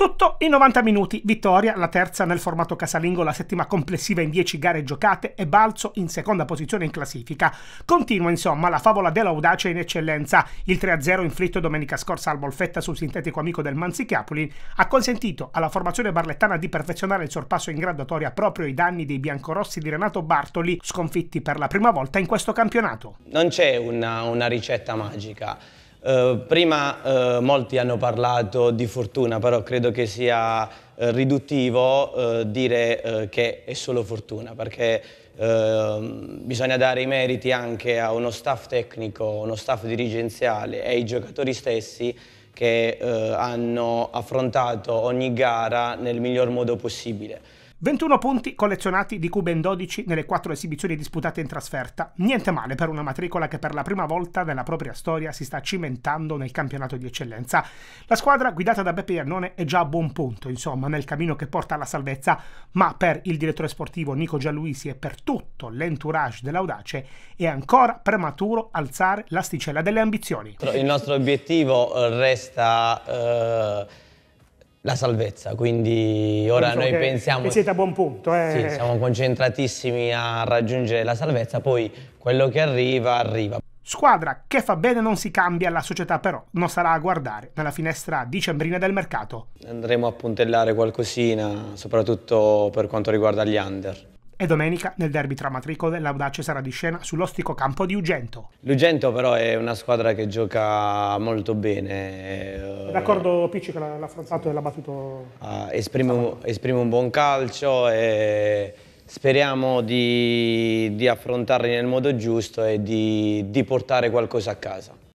Tutto in 90 minuti, vittoria, la terza nel formato casalingo, la settima complessiva in 10 gare giocate e balzo in seconda posizione in classifica. Continua insomma la favola dell'audacia in eccellenza. Il 3-0 inflitto domenica scorsa al Molfetta sul sintetico amico del Manzichiapoli ha consentito alla formazione barlettana di perfezionare il sorpasso in graduatoria proprio ai danni dei biancorossi di Renato Bartoli, sconfitti per la prima volta in questo campionato. Non c'è una, una ricetta magica. Eh, prima uh, molti hanno parlato di fortuna, però credo che sia uh, riduttivo dire che è solo fortuna, perché ehm, bisogna dare i meriti anche a uno staff tecnico, uno staff dirigenziale e ai giocatori stessi che hanno affrontato ogni gara nel miglior modo possibile. 21 punti collezionati di cui ben 12 nelle 4 esibizioni disputate in trasferta. Niente male per una matricola che per la prima volta nella propria storia si sta cimentando nel campionato di eccellenza. La squadra guidata da Beppe Iannone è già a buon punto, insomma, nel cammino che porta alla salvezza, ma per il direttore sportivo Nico Gialluisi e per tutto l'entourage dell'Audace è ancora prematuro alzare l'asticella delle ambizioni. Il nostro obiettivo resta... Eh la salvezza, quindi ora Penso noi pensiamo... Siete a buon punto. Eh. Sì, siamo concentratissimi a raggiungere la salvezza, poi quello che arriva, arriva. Squadra che fa bene non si cambia, la società però non sarà a guardare nella finestra dicembrina del mercato. Andremo a puntellare qualcosina, soprattutto per quanto riguarda gli under. E domenica nel derby tra Matricole l'Audace sarà di scena sull'ostico campo di Ugento. L'Ugento però è una squadra che gioca molto bene. Eh, d'accordo Picci che l'ha affrontato e l'ha battuto? Uh, ah, esprime, un, esprime, un, buon calcio e speriamo di, di affrontarli nel modo giusto e di, di portare qualcosa a casa.